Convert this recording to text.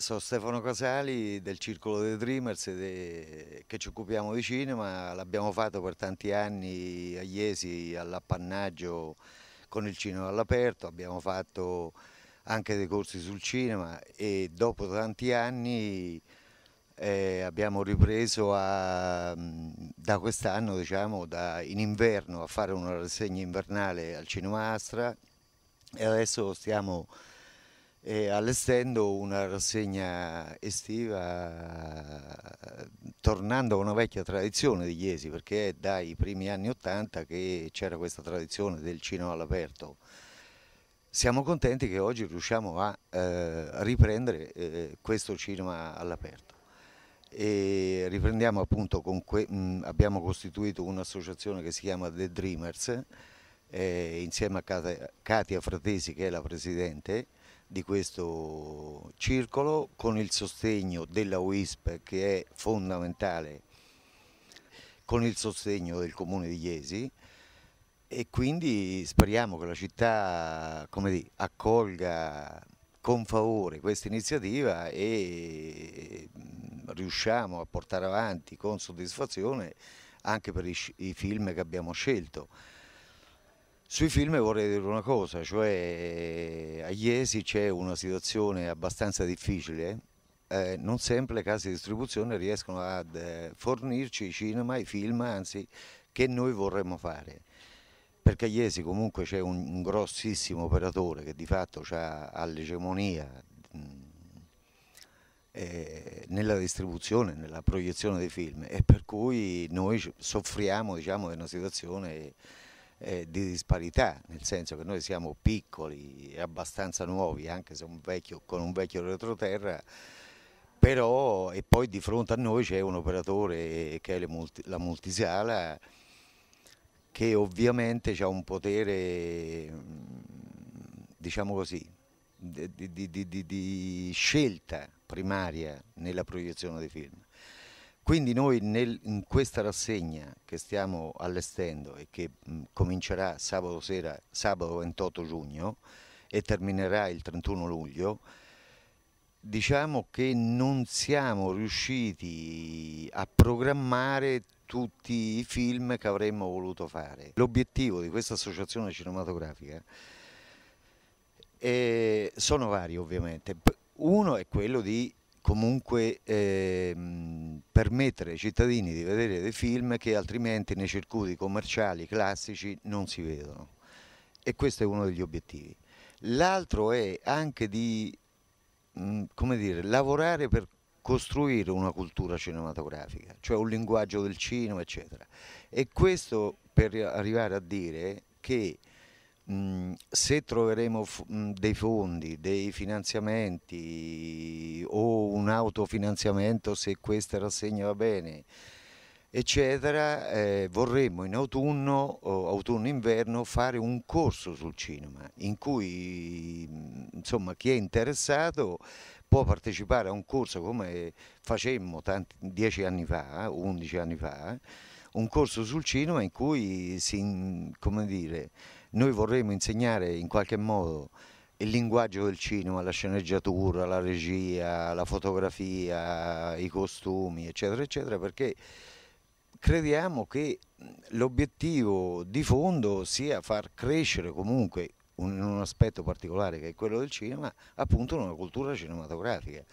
Sono Stefano Casali del Circolo dei Dreamers de... che ci occupiamo di cinema, l'abbiamo fatto per tanti anni a Iesi all'appannaggio con il cinema all'aperto, abbiamo fatto anche dei corsi sul cinema e dopo tanti anni eh, abbiamo ripreso a, da quest'anno, diciamo, da, in inverno a fare una rassegna invernale al Cinema Astra e adesso stiamo allestendo una rassegna estiva tornando a una vecchia tradizione di Iesi perché è dai primi anni Ottanta che c'era questa tradizione del cinema all'aperto. Siamo contenti che oggi riusciamo a eh, riprendere eh, questo cinema all'aperto e riprendiamo appunto con que- mh, mm, abbiamo costituito un'associazione che si chiama The Dreamers eh, insieme a Katia Fratesi che è la presidente di questo circolo con il sostegno della WISP che è fondamentale con il sostegno del comune di Iesi e quindi speriamo che la città dire, accolga con favore questa iniziativa e mm, riusciamo a portare avanti con soddisfazione anche per i, i film che abbiamo scelto. Sui film vorrei dire una cosa, cioè a Iesi c'è una situazione abbastanza difficile, eh, non sempre le case di distribuzione riescono a eh, fornirci i cinema, i film, anzi, che noi vorremmo fare. Perché a Iesi comunque c'è un, un, grossissimo operatore che di fatto ha l'egemonia eh, nella distribuzione, nella proiezione dei film e per cui noi soffriamo diciamo, di una situazione eh, di disparità, nel senso che noi siamo piccoli e abbastanza nuovi, anche se un vecchio, con un vecchio retroterra, però e poi di fronte a noi c'è un operatore che è multi, la multisala che ovviamente ha un potere, mm, diciamo così, di, di, di, di scelta primaria nella proiezione dei film. Quindi noi nel, in questa rassegna che stiamo allestendo e che mh, comincerà sabato sera, sabato 28 giugno e terminerà il 31 luglio, diciamo che non siamo riusciti a programmare tutti i film che avremmo voluto fare. L'obiettivo di questa associazione cinematografica è, eh, sono vari ovviamente. Uno è quello di comunque ehm, permettere ai cittadini di vedere dei film che altrimenti nei circuiti commerciali classici non si vedono e questo è uno degli obiettivi. L'altro è anche di mh, mm, dire, lavorare per costruire una cultura cinematografica, cioè un linguaggio del cinema, eccetera. E questo per arrivare a dire che mh, mm, se troveremo mh, mm, dei fondi, dei finanziamenti, o un autofinanziamento se questa rassegna va bene, eccetera, eh, vorremmo in autunno o autunno-inverno fare un corso sul cinema in cui insomma, chi è interessato può partecipare a un corso come facemmo tanti, dieci anni fa, undici anni fa, un corso sul cinema in cui si, come dire, noi vorremmo insegnare in qualche modo il linguaggio del cinema, la sceneggiatura, la regia, la fotografia, i costumi, eccetera, eccetera, perché crediamo che l'obiettivo di fondo sia far crescere comunque in un aspetto particolare che è quello del cinema, appunto una cultura cinematografica.